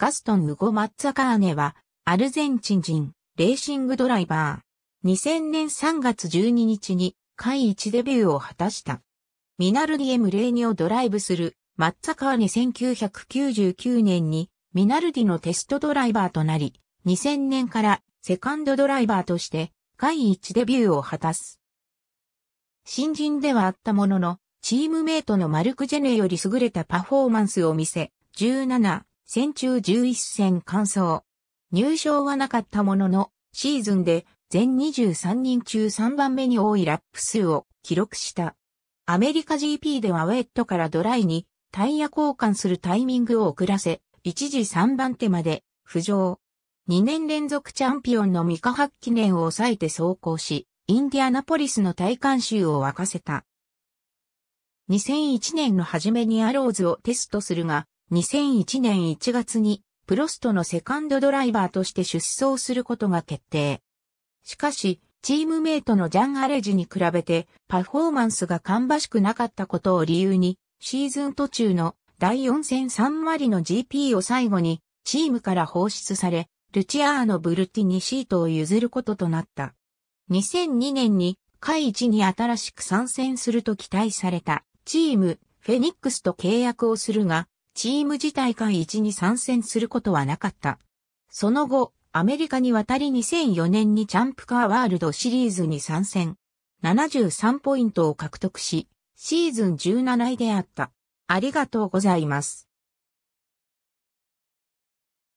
ガストン・ウゴ・マッツァカーネは、アルゼンチン人、レーシングドライバー。2000年3月12日に、会一デビューを果たした。ミナルディ・エムレーニをドライブする、マッツァカーネ1999年に、ミナルディのテストドライバーとなり、2000年からセカンドドライバーとして、会一デビューを果たす。新人ではあったものの、チームメイトのマルク・ジェネより優れたパフォーマンスを見せ、17、戦中11戦完走。入賞はなかったものの、シーズンで全23人中3番目に多いラップ数を記録した。アメリカ GP ではウェットからドライにタイヤ交換するタイミングを遅らせ、一時3番手まで浮上。2年連続チャンピオンのミカハッ記念を抑えて走行し、インディアナポリスの体感集を沸かせた。2001年の初めにアローズをテストするが、2001年1月にプロストのセカンドドライバーとして出走することが決定。しかし、チームメイトのジャン・アレジに比べてパフォーマンスが芳しくなかったことを理由に、シーズン途中の第4戦3割の GP を最後にチームから放出され、ルチアーノ・ブルティにシートを譲ることとなった。2002年に会一に新しく参戦すると期待されたチームフェニックスと契約をするが、チーム自体会一に参戦することはなかった。その後、アメリカに渡り2004年にチャンプカーワールドシリーズに参戦。73ポイントを獲得し、シーズン17位であった。ありがとうございます。